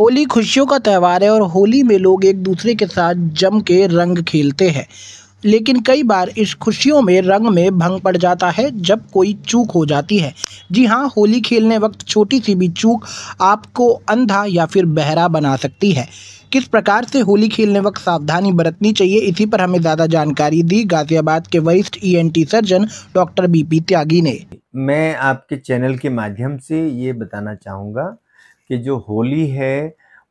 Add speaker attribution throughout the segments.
Speaker 1: होली खुशियों का त्यौहार है और होली में लोग एक दूसरे के साथ जम के रंग खेलते हैं लेकिन कई बार इस खुशियों में रंग में भंग पड़ जाता है जब कोई चूक हो जाती है जी हाँ होली खेलने वक्त छोटी सी भी चूक आपको अंधा या फिर बहरा बना सकती है किस प्रकार से होली खेलने वक्त सावधानी बरतनी चाहिए इसी पर हमें ज़्यादा जानकारी दी गाज़ियाबाद के वरिष्ठ ENT e surgeon doctor BP Tyagi ने
Speaker 2: मैं आपके चैनल के माध्यम से ये बताना चाहूँगा कि जो होली है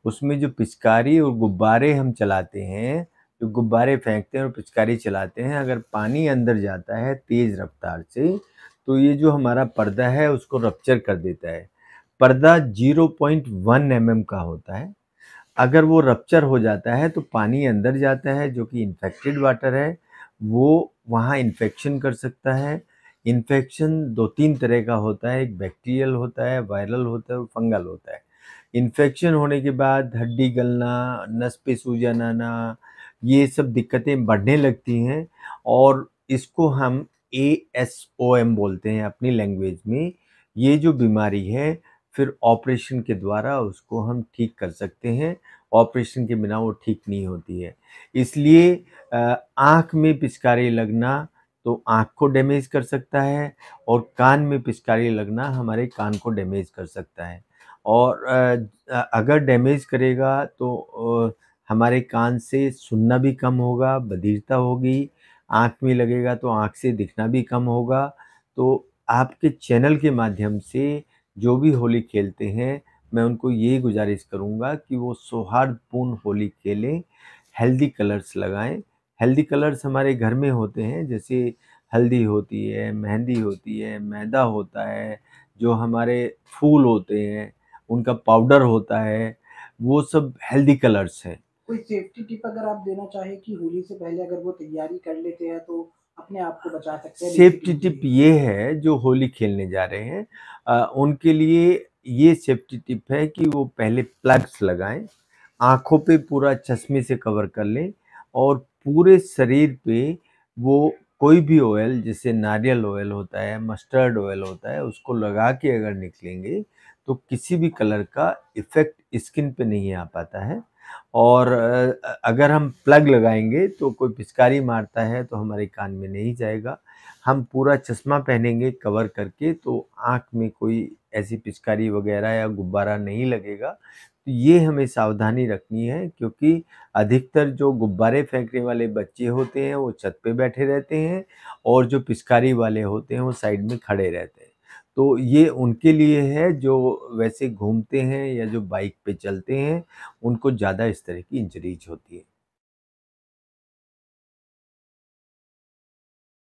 Speaker 2: उसमें जो पिचकारी और गुब्बारे हम चलाते हैं जो गुब्बारे फेंकते हैं और पिचकारी चलाते हैं अगर पानी अंदर जाता है तेज़ रफ्तार से तो ये जो हमारा पर्दा है उसको रप्चर कर देता है पर्दा 0.1 पॉइंट mm का होता है अगर वो रप्चर हो जाता है तो पानी अंदर जाता है जो कि इन्फेक्टेड वाटर है वो वहाँ इन्फेक्शन कर सकता है इन्फेक्शन दो तीन तरह का होता है एक बैक्टीरियल होता है वायरल होता है और फंगल होता है इन्फेक्शन होने के बाद हड्डी गलना नस पे सूजन आना ये सब दिक्कतें बढ़ने लगती हैं और इसको हम ए एस ओ एम बोलते हैं अपनी लैंग्वेज में ये जो बीमारी है फिर ऑपरेशन के द्वारा उसको हम ठीक कर सकते हैं ऑपरेशन के बिना वो ठीक नहीं होती है इसलिए आँख में पिचकारी लगना तो आँख को डैमेज कर सकता है और कान में पिचकारी लगना हमारे कान को डैमेज कर सकता है और अगर डैमेज करेगा तो हमारे कान से सुनना भी कम होगा बधिरता होगी आँख में लगेगा तो आँख से दिखना भी कम होगा तो आपके चैनल के माध्यम से जो भी होली खेलते हैं मैं उनको ये गुजारिश करूँगा कि वो सौहार्दपूर्ण होली खेलें हेल्दी कलर्स लगाएं हेल्दी कलर्स हमारे घर में होते हैं जैसे हल्दी होती है मेहंदी होती है मैदा होता है जो हमारे फूल होते हैं उनका पाउडर होता है वो सब हेल्दी कलर्स है
Speaker 1: कोई सेफ्टी टिप अगर आप देना चाहे कि होली से पहले अगर वो तैयारी कर लेते हैं तो अपने आप को बचा सकते हैं सेफ्टी
Speaker 2: टिप ये है जो होली खेलने जा रहे हैं आ, उनके लिए ये सेफ्टी टिप है कि वो पहले प्लग्स लगाएं आँखों पे पूरा चश्मे से कवर कर लें और पूरे शरीर पे वो कोई भी ऑयल जैसे नारियल ऑयल होता है मस्टर्ड ऑयल होता है उसको लगा के अगर निकलेंगे तो किसी भी कलर का इफ़ेक्ट स्किन पे नहीं आ पाता है और अगर हम प्लग लगाएंगे तो कोई पिचकारी मारता है तो हमारे कान में नहीं जाएगा हम पूरा चश्मा पहनेंगे कवर करके तो आँख में कोई ऐसी पिचकारी वगैरह या गुब्बारा नहीं लगेगा तो ये हमें सावधानी रखनी है क्योंकि अधिकतर जो गुब्बारे फेंकने वाले बच्चे होते हैं वो छत पे बैठे रहते हैं और जो पिचकारी वाले होते हैं वो साइड में खड़े रहते हैं तो ये उनके लिए है जो वैसे घूमते हैं या जो बाइक पे चलते हैं उनको ज़्यादा इस तरह की इंजरीज होती है